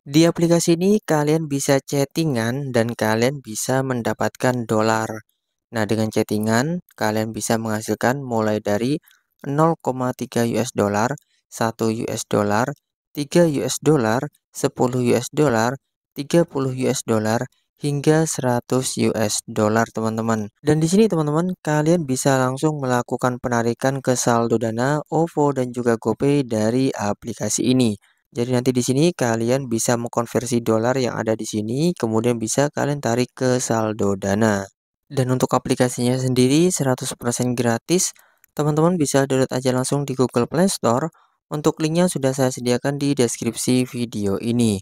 Di aplikasi ini kalian bisa chattingan dan kalian bisa mendapatkan dolar. Nah, dengan chattingan kalian bisa menghasilkan mulai dari 0,3 US dollar, 1 US dollar, 3 US dollar, 10 US dollar, 30 US dollar, hingga 100 US dollar teman-teman. Dan di sini teman-teman kalian bisa langsung melakukan penarikan ke saldo Dana, OVO dan juga GoPay dari aplikasi ini. Jadi nanti di sini kalian bisa mengkonversi dolar yang ada di sini, kemudian bisa kalian tarik ke saldo Dana. Dan untuk aplikasinya sendiri 100% gratis, teman-teman bisa download aja langsung di Google Play Store. Untuk linknya sudah saya sediakan di deskripsi video ini.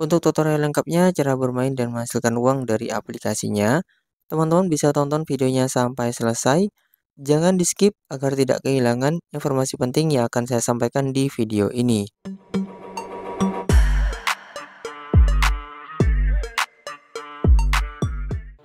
Untuk tutorial lengkapnya, cara bermain dan menghasilkan uang dari aplikasinya, teman-teman bisa tonton videonya sampai selesai. Jangan di skip agar tidak kehilangan informasi penting yang akan saya sampaikan di video ini.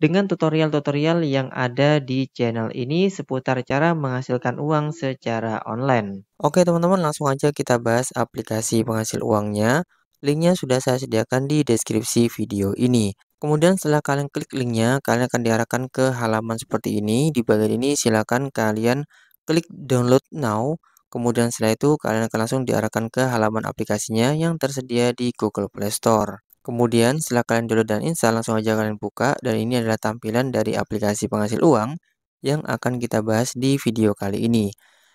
dengan tutorial-tutorial yang ada di channel ini seputar cara menghasilkan uang secara online. Oke teman-teman langsung aja kita bahas aplikasi penghasil uangnya. Linknya sudah saya sediakan di deskripsi video ini. Kemudian setelah kalian klik linknya, kalian akan diarahkan ke halaman seperti ini. Di bagian ini silakan kalian klik download now. Kemudian setelah itu kalian akan langsung diarahkan ke halaman aplikasinya yang tersedia di Google Play Store. Kemudian setelah kalian download dan install langsung aja kalian buka dan ini adalah tampilan dari aplikasi penghasil uang yang akan kita bahas di video kali ini.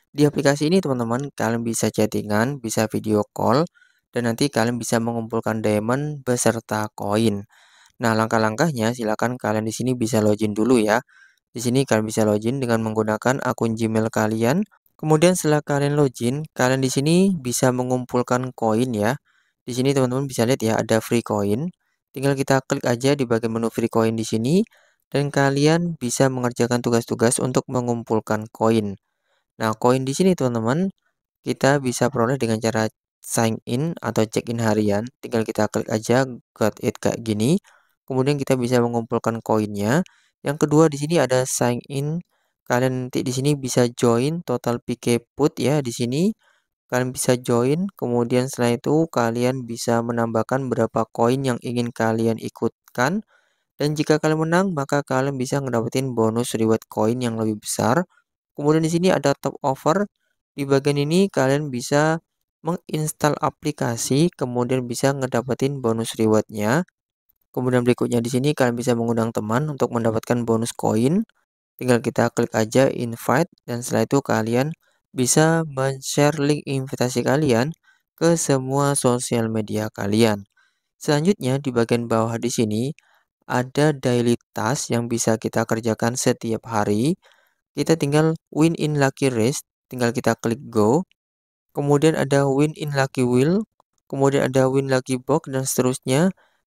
Di aplikasi ini teman-teman kalian bisa chattingan, bisa video call, dan nanti kalian bisa mengumpulkan diamond beserta koin. Nah langkah-langkahnya silakan kalian di sini bisa login dulu ya. Di sini kalian bisa login dengan menggunakan akun Gmail kalian. Kemudian setelah kalian login, kalian di sini bisa mengumpulkan koin ya. Di sini teman-teman bisa lihat ya ada free coin. Tinggal kita klik aja di bagian menu free coin di sini dan kalian bisa mengerjakan tugas-tugas untuk mengumpulkan koin. Nah, koin di sini teman-teman kita bisa peroleh dengan cara sign in atau check in harian. Tinggal kita klik aja got it kayak gini. Kemudian kita bisa mengumpulkan koinnya. Yang kedua di sini ada sign in. Kalian nanti di sini bisa join total PK put ya di sini kalian bisa join kemudian setelah itu kalian bisa menambahkan berapa koin yang ingin kalian ikutkan dan jika kalian menang maka kalian bisa mendapatkan bonus reward koin yang lebih besar kemudian di sini ada top offer di bagian ini kalian bisa menginstal aplikasi kemudian bisa ngedapetin bonus rewardnya kemudian berikutnya di sini kalian bisa mengundang teman untuk mendapatkan bonus koin tinggal kita klik aja invite dan setelah itu kalian bisa men-share link invitasi kalian ke semua sosial media kalian. Selanjutnya, di bagian bawah di sini ada daily task yang bisa kita kerjakan setiap hari. Kita tinggal win in lucky race, tinggal kita klik go. Kemudian ada win in lucky wheel, kemudian ada win lucky box dan seterusnya.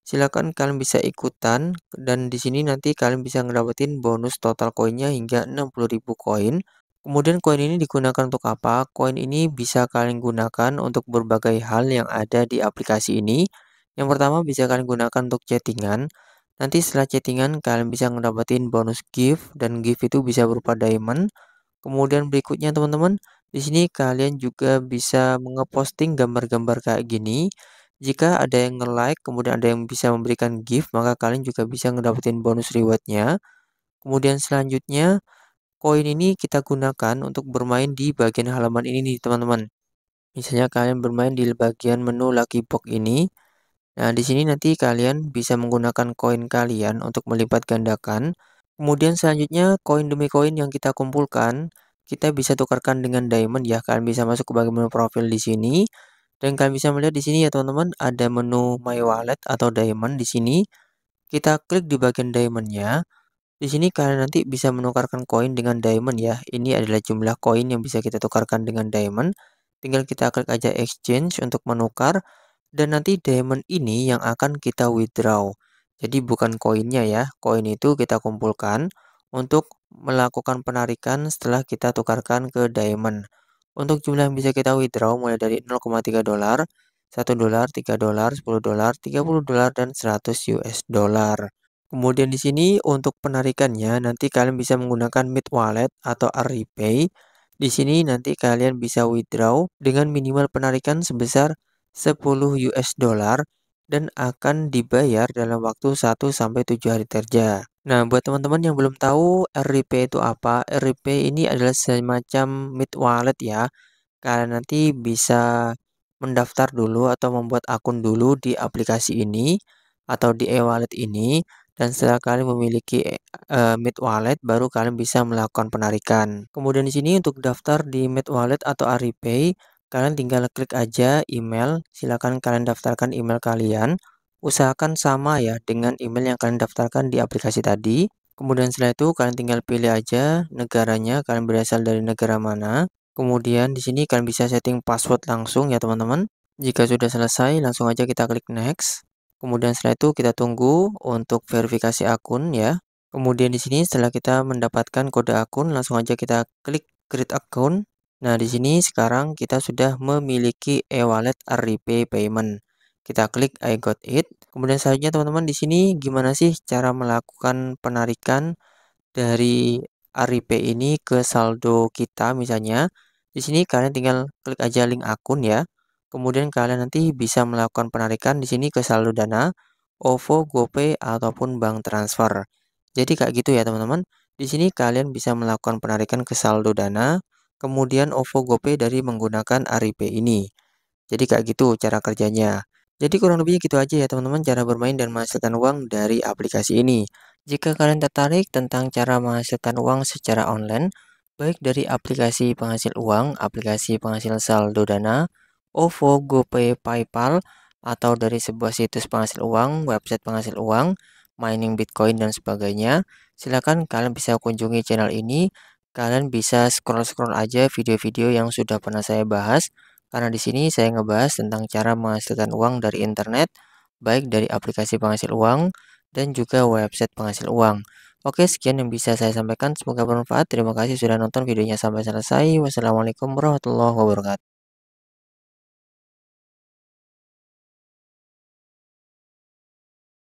Silakan kalian bisa ikutan dan di sini nanti kalian bisa ngedapetin bonus total koinnya hingga 60.000 koin Kemudian koin ini digunakan untuk apa? Koin ini bisa kalian gunakan untuk berbagai hal yang ada di aplikasi ini. Yang pertama bisa kalian gunakan untuk chattingan. Nanti setelah chattingan kalian bisa mendapatkan bonus gift dan gift itu bisa berupa diamond. Kemudian berikutnya teman-teman, di sini kalian juga bisa mengeposting gambar-gambar kayak gini. Jika ada yang nge-like, kemudian ada yang bisa memberikan gift, maka kalian juga bisa mendapatkan bonus rewardnya. Kemudian selanjutnya, koin ini kita gunakan untuk bermain di bagian halaman ini nih teman-teman. Misalnya kalian bermain di bagian menu Lucky Box ini. Nah, di sini nanti kalian bisa menggunakan koin kalian untuk melipat gandakan. Kemudian selanjutnya koin demi koin yang kita kumpulkan, kita bisa tukarkan dengan diamond ya. Kalian bisa masuk ke bagian menu profil di sini. Dan kalian bisa melihat di sini ya teman-teman, ada menu My Wallet atau diamond di sini. Kita klik di bagian diamondnya. Di sini kalian nanti bisa menukarkan koin dengan diamond ya. Ini adalah jumlah koin yang bisa kita tukarkan dengan diamond. Tinggal kita klik aja exchange untuk menukar. Dan nanti diamond ini yang akan kita withdraw. Jadi bukan koinnya ya. Koin itu kita kumpulkan untuk melakukan penarikan setelah kita tukarkan ke diamond. Untuk jumlah yang bisa kita withdraw mulai dari 0,3 dolar, 1 dolar, 3 dolar, 10 dolar, 30 dolar, dan 100 US dolar. Kemudian di sini untuk penarikannya nanti kalian bisa menggunakan Mid Wallet atau Alipay. Di sini nanti kalian bisa withdraw dengan minimal penarikan sebesar 10 US dollar dan akan dibayar dalam waktu 1 sampai 7 hari kerja. Nah, buat teman-teman yang belum tahu RIP itu apa, RIP ini adalah semacam mid wallet ya. Kalian nanti bisa mendaftar dulu atau membuat akun dulu di aplikasi ini atau di e-wallet ini dan setelah kalian memiliki e, eh, Mid Wallet baru kalian bisa melakukan penarikan. Kemudian di sini untuk daftar di Mid Wallet atau Aripay, kalian tinggal klik aja email, silakan kalian daftarkan email kalian. Usahakan sama ya dengan email yang kalian daftarkan di aplikasi tadi. Kemudian setelah itu kalian tinggal pilih aja negaranya, kalian berasal dari negara mana. Kemudian di sini kalian bisa setting password langsung ya teman-teman. Jika sudah selesai, langsung aja kita klik next. Kemudian setelah itu kita tunggu untuk verifikasi akun ya. Kemudian di sini setelah kita mendapatkan kode akun, langsung aja kita klik create account. Nah, di sini sekarang kita sudah memiliki e-wallet RIP payment. Kita klik I got it. Kemudian selanjutnya teman-teman di sini gimana sih cara melakukan penarikan dari RIP ini ke saldo kita misalnya. Di sini kalian tinggal klik aja link akun ya. Kemudian kalian nanti bisa melakukan penarikan di sini ke saldo dana, OVO, GoPay, ataupun bank transfer. Jadi kayak gitu ya teman-teman. Di sini kalian bisa melakukan penarikan ke saldo dana, kemudian OVO, GoPay dari menggunakan Arip ini. Jadi kayak gitu cara kerjanya. Jadi kurang lebihnya gitu aja ya teman-teman cara bermain dan menghasilkan uang dari aplikasi ini. Jika kalian tertarik tentang cara menghasilkan uang secara online, baik dari aplikasi penghasil uang, aplikasi penghasil saldo dana, OVO, GoPay, PayPal, atau dari sebuah situs penghasil uang, website penghasil uang, mining Bitcoin, dan sebagainya, silakan kalian bisa kunjungi channel ini. Kalian bisa scroll-scroll aja video-video yang sudah pernah saya bahas, karena di sini saya ngebahas tentang cara menghasilkan uang dari internet, baik dari aplikasi penghasil uang dan juga website penghasil uang. Oke, sekian yang bisa saya sampaikan. Semoga bermanfaat. Terima kasih sudah nonton videonya sampai selesai. Wassalamualaikum warahmatullahi wabarakatuh.